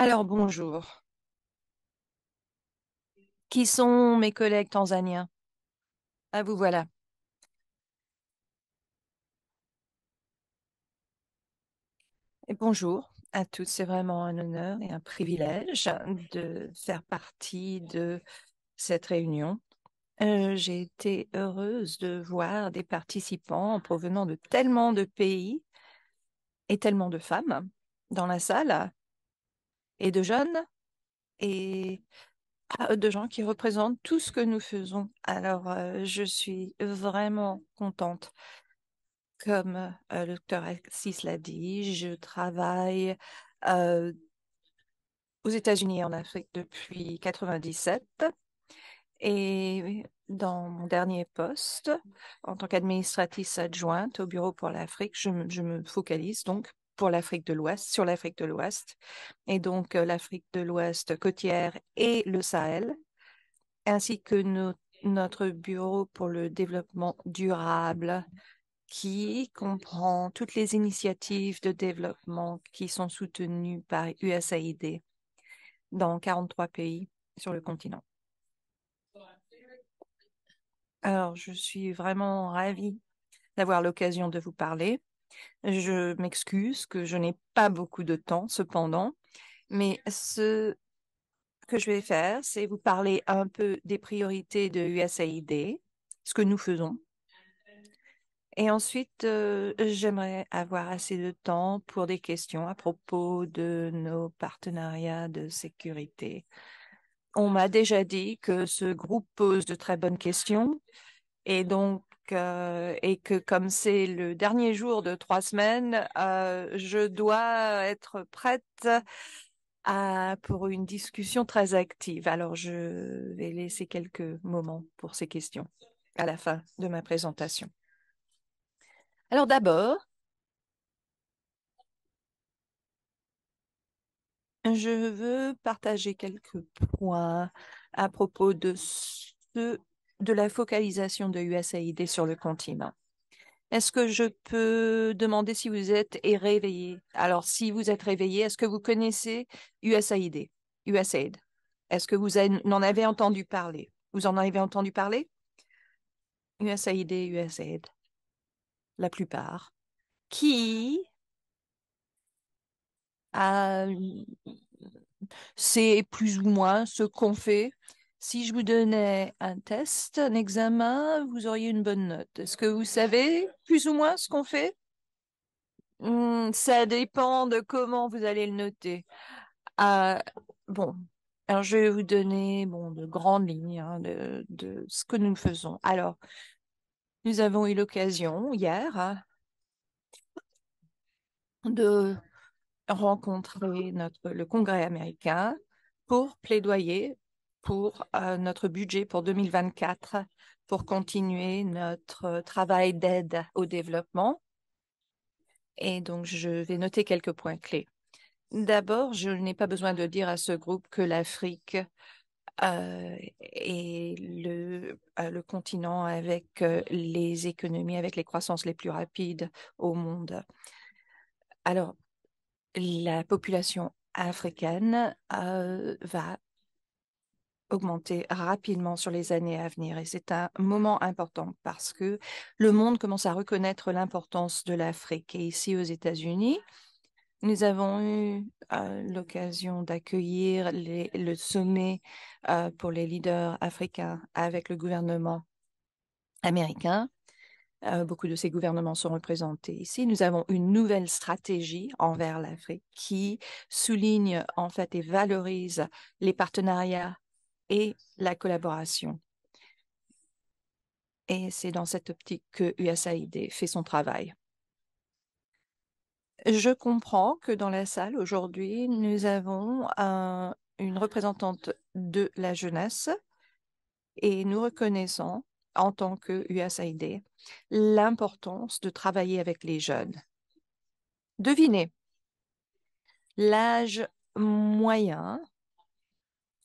Alors bonjour. Qui sont mes collègues tanzaniens À vous voilà. Et bonjour à tous. c'est vraiment un honneur et un privilège de faire partie de cette réunion. Euh, j'ai été heureuse de voir des participants provenant de tellement de pays et tellement de femmes dans la salle et de jeunes et de gens qui représentent tout ce que nous faisons. Alors, euh, je suis vraiment contente. Comme euh, le docteur Assis l'a dit, je travaille euh, aux États-Unis en Afrique depuis 1997, Et dans mon dernier poste, en tant qu'administratrice adjointe au Bureau pour l'Afrique, je me focalise donc pour l'Afrique de l'Ouest, sur l'Afrique de l'Ouest, et donc euh, l'Afrique de l'Ouest côtière et le Sahel, ainsi que notre bureau pour le développement durable qui comprend toutes les initiatives de développement qui sont soutenues par USAID dans 43 pays sur le continent. Alors, je suis vraiment ravie d'avoir l'occasion de vous parler. Je m'excuse que je n'ai pas beaucoup de temps cependant, mais ce que je vais faire, c'est vous parler un peu des priorités de USAID, ce que nous faisons. Et ensuite, euh, j'aimerais avoir assez de temps pour des questions à propos de nos partenariats de sécurité. On m'a déjà dit que ce groupe pose de très bonnes questions et donc et que comme c'est le dernier jour de trois semaines, euh, je dois être prête à, pour une discussion très active. Alors je vais laisser quelques moments pour ces questions à la fin de ma présentation. Alors d'abord, je veux partager quelques points à propos de ce de la focalisation de USAID sur le continent. Est-ce que je peux demander si vous êtes réveillé Alors, si vous êtes réveillé, est-ce que vous connaissez USAID USAID Est-ce que vous en avez entendu parler Vous en avez entendu parler USAID, USAID, la plupart, qui c'est plus ou moins ce qu'on fait si je vous donnais un test, un examen, vous auriez une bonne note. Est-ce que vous savez plus ou moins ce qu'on fait hmm, Ça dépend de comment vous allez le noter. Ah, bon, alors je vais vous donner bon, de grandes lignes hein, de, ce que nous faisons. Alors, nous avons eu l'occasion hier hein, de rencontrer notre, le Congrès américain pour plaidoyer pour euh, notre budget pour 2024 pour continuer notre euh, travail d'aide au développement. Et donc, je vais noter quelques points clés. D'abord, je n'ai pas besoin de dire à ce groupe que l'Afrique euh, est le, le, continent avec les économies, avec les croissances les plus rapides au monde. Alors, la population africaine va augmenter rapidement sur les années à venir. Et c'est un moment important parce que le monde commence à reconnaître l'importance de l'Afrique. Et ici aux États-Unis, nous avons eu l'occasion d'accueillir le sommet pour les leaders africains avec le gouvernement américain. beaucoup de ces gouvernements sont représentés ici. Nous avons une nouvelle stratégie envers l'Afrique qui souligne en fait et valorise les partenariats et la collaboration. Et c'est dans cette optique que USAID fait son travail. Je comprends que dans la salle aujourd'hui, nous avons une représentante de la jeunesse et nous reconnaissons en tant que USAID l'importance de travailler avec les jeunes. Devinez, l'âge moyen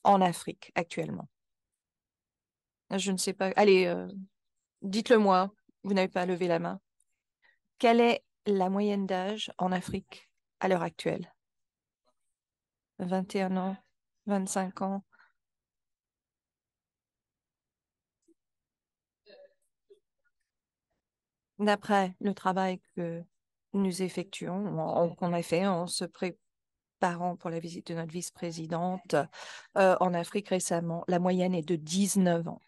en Afrique actuellement Je ne sais pas. Allez, euh, dites-le moi. Vous n'avez pas levé la main. Quelle est la moyenne d'âge en Afrique à l'heure actuelle 21 ans, 25 ans. D'après le travail que nous effectuons, qu'on a fait en se pré par pour la visite de notre vice-présidente euh, en Afrique récemment. La moyenne est de 19 ans.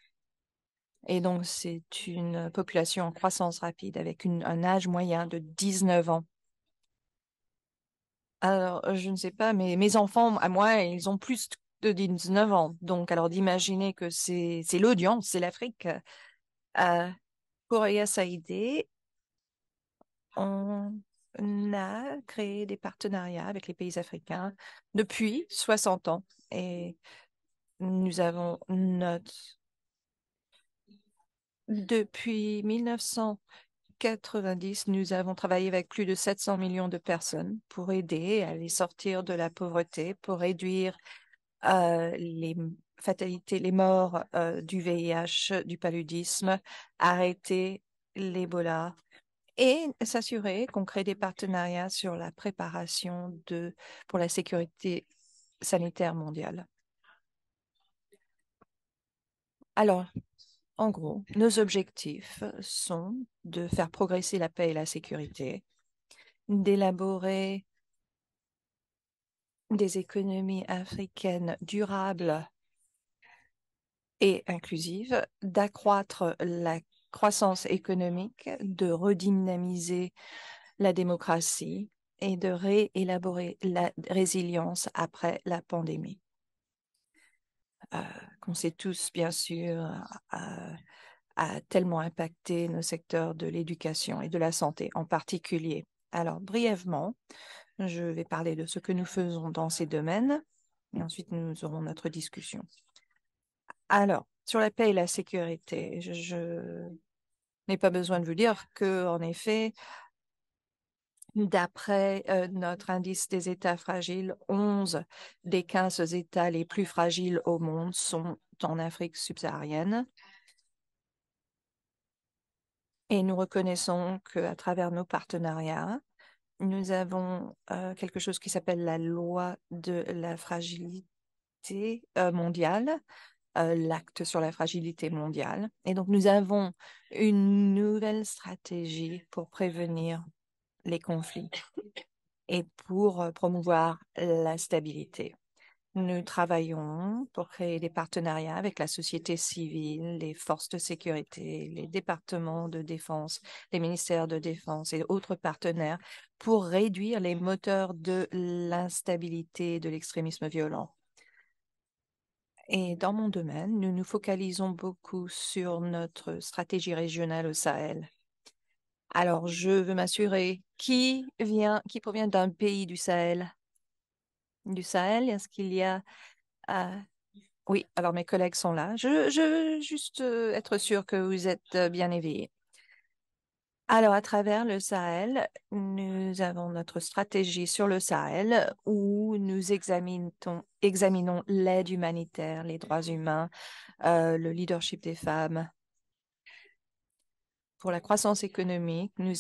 Et donc, c'est une population en croissance rapide avec un âge moyen de 19 ans. Alors, euh, je ne sais pas, mais mes enfants, à moi, ils ont plus de 19 ans. Donc, alors d'imaginer que c'est l'audience, c'est l'Afrique. Euh, pour Saïdé, on a créé des partenariats avec les pays africains depuis 60 ans et nous avons notre depuis 1990, nous avons travaillé avec plus de 700 millions de personnes pour aider à les sortir de la pauvreté, pour réduire euh, les fatalités, les morts euh, du VIH, du paludisme, arrêter l'Ebola et s'assurer qu'on crée des partenariats sur la préparation de, pour la sécurité sanitaire mondiale. Alors, en gros, nos objectifs sont de faire progresser la paix et la sécurité, d'élaborer des économies africaines durables et inclusives, d'accroître la croissance économique, de redynamiser la démocratie et de réélaborer la résilience après la pandémie. Euh, qu'on sait tous, bien sûr, euh, euh, a tellement impacté nos secteurs de l'éducation et de la santé en particulier. Alors, brièvement, je vais parler de ce que nous faisons dans ces domaines et ensuite nous aurons notre discussion. Alors, sur la paix et la sécurité, je, n'ai pas besoin de vous dire que, en effet, D'après euh, notre indice des États fragiles, 11 des 15 États les plus fragiles au monde sont en Afrique subsaharienne. Et nous reconnaissons qu'à travers nos partenariats, nous avons euh, quelque chose qui s'appelle la loi de la fragilité euh, mondiale. Euh, l'acte sur la fragilité mondiale. Et donc, nous avons une nouvelle stratégie pour prévenir les conflits et pour euh, promouvoir la stabilité. Nous travaillons pour créer des partenariats avec la société civile, les forces de sécurité, les départements de défense, les ministères de défense et autres partenaires pour réduire les moteurs de l'instabilité et de l'extrémisme violent. Et dans mon domaine, nous nous focalisons beaucoup sur notre stratégie régionale au Sahel. Alors, je veux m'assurer qui vient, qui provient d'un pays du Sahel. Du Sahel, est-ce qu'il y a ah, oui, alors mes collègues sont là. Je, veux juste euh, être sûr que vous êtes euh, bien éveillés. Alors, à travers le Sahel, nous avons notre stratégie sur le Sahel où nous examinons, l'aide humanitaire, les droits humains, euh, le leadership des femmes. Pour la croissance économique, nous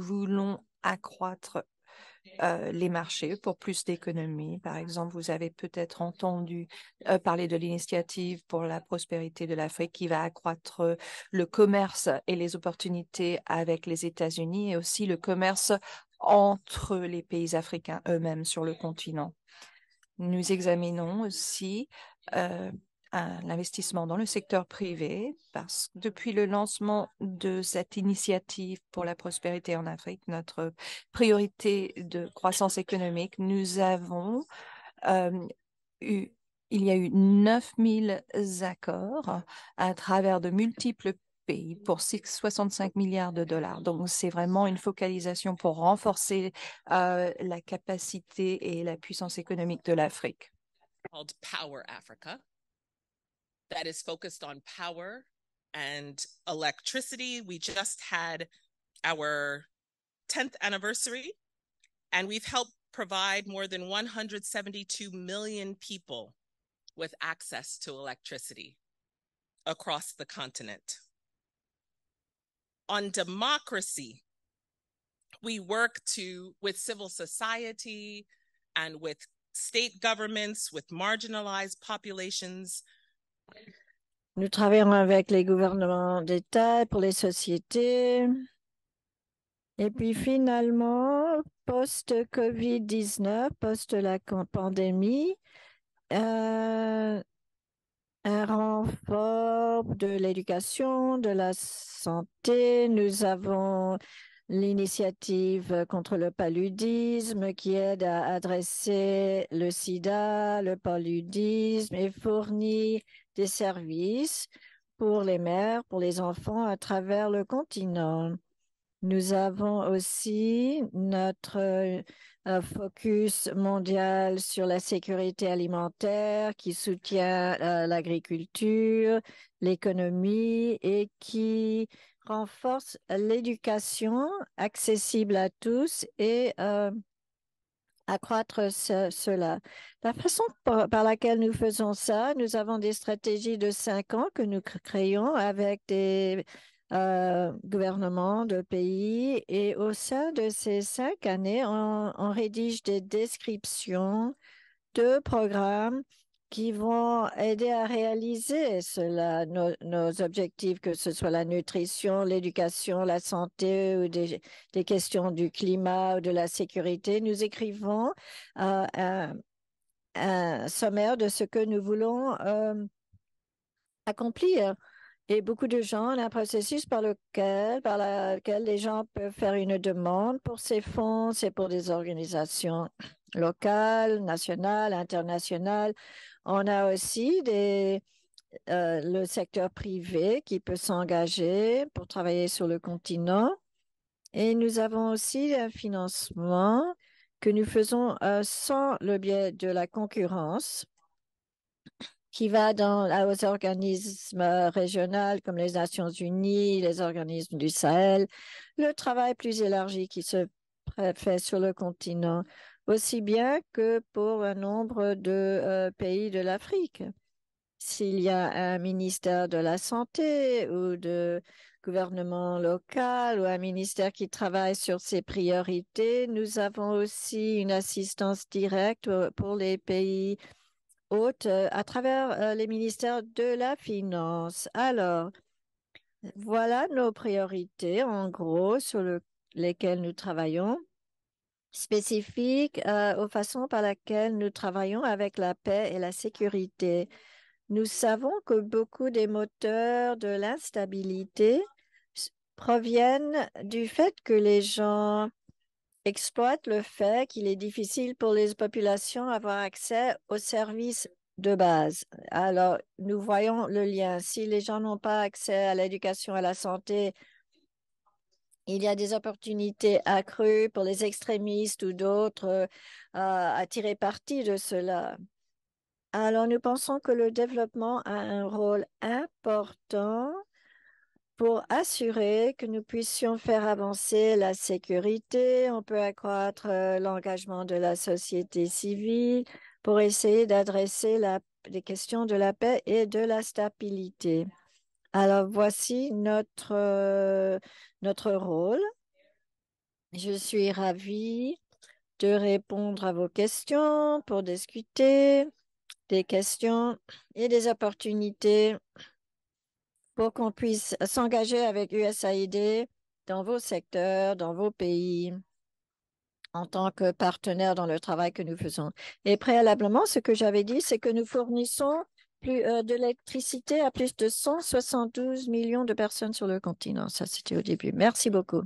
voulons accroître euh, les marchés pour plus d'économies. Par exemple, vous avez peut-être entendu euh, parler de l'initiative pour la prospérité de l'Afrique qui va accroître le commerce et les opportunités avec les États-Unis et aussi le commerce entre les pays africains eux-mêmes sur le continent. Nous examinons aussi euh, l'investissement dans le secteur privé parce que depuis le lancement de cette initiative pour la prospérité en Afrique, notre priorité de croissance économique, nous avons euh, eu, il y a eu 9000 accords à travers de multiples pays pour 65 milliards de dollars. Donc, c'est vraiment une focalisation pour renforcer euh, la capacité et la puissance économique de l'Afrique. that is focused on power and electricity. We just had our 10th anniversary, and we've helped provide more than 172 million people with access to electricity across the continent. On democracy, we work to with civil society and with state governments, with marginalized populations Nous travaillons avec les gouvernements d'État pour les sociétés. Et puis finalement, post-COVID-19, post la pandémie, euh, un renfort de l'éducation, de la santé. Nous avons l'initiative contre le paludisme qui aide à adresser le sida, le paludisme et fournit des services pour les mères, pour les enfants à travers le continent. Nous avons aussi notre euh, focus mondial sur la sécurité alimentaire qui soutient euh, l'agriculture, l'économie et qui renforce l'éducation accessible à tous et euh, accroître cela. La façon par, laquelle nous faisons ça, nous avons des stratégies de cinq ans que nous créons avec des euh, gouvernements de pays et au sein de ces cinq années, on rédige des descriptions de programmes qui vont aider à réaliser cela, nos, objectifs, que ce soit la nutrition, l'éducation, la santé ou des, questions du climat ou de la sécurité. Nous écrivons euh, un, sommaire de ce que nous voulons euh, accomplir. Et beaucoup de gens ont un processus par lequel, par lequel les gens peuvent faire une demande pour ces fonds, c'est pour des organisations local, national, international. On a aussi euh, le secteur privé qui peut s'engager pour travailler sur le continent. Et nous avons aussi un financement que nous faisons euh, sans le biais de la concurrence qui va dans, aux organismes régionaux comme les Nations Unies, les organismes du Sahel, le travail plus élargi qui se fait sur le continent, aussi bien que pour un nombre de euh, pays de l'Afrique. S'il y a un ministère de la santé ou de gouvernement local ou un ministère qui travaille sur ses priorités, nous avons aussi une assistance directe euh, pour les pays hôtes euh, à travers les ministères de la finance. Alors, voilà nos priorités en gros sur le lesquels nous travaillons, spécifiques euh, aux façons par lesquelles nous travaillons avec la paix et la sécurité. Nous savons que beaucoup des moteurs de l'instabilité proviennent du fait que les gens exploitent le fait qu'il est difficile pour les populations d'avoir accès aux services de base. Alors, nous voyons le lien. Si les gens n'ont pas accès à l'éducation, à la santé, il y a des opportunités accrues pour les extrémistes ou d'autres euh, à, tirer parti de cela. Alors nous pensons que le développement a un rôle important pour assurer que nous puissions faire avancer la sécurité. On peut accroître euh, l'engagement de la société civile pour essayer d'adresser les questions de la paix et de la stabilité. Alors voici notre, euh, notre rôle. Je suis ravie de répondre à vos questions pour discuter des questions et des opportunités pour qu'on puisse s'engager avec USAID dans vos secteurs, dans vos pays, en tant que partenaire dans le travail que nous faisons. Et préalablement, ce que j'avais dit, c'est que nous fournissons euh, de l'électricité à plus de 172 millions de personnes sur le continent. Ça, c'était au début. Merci beaucoup.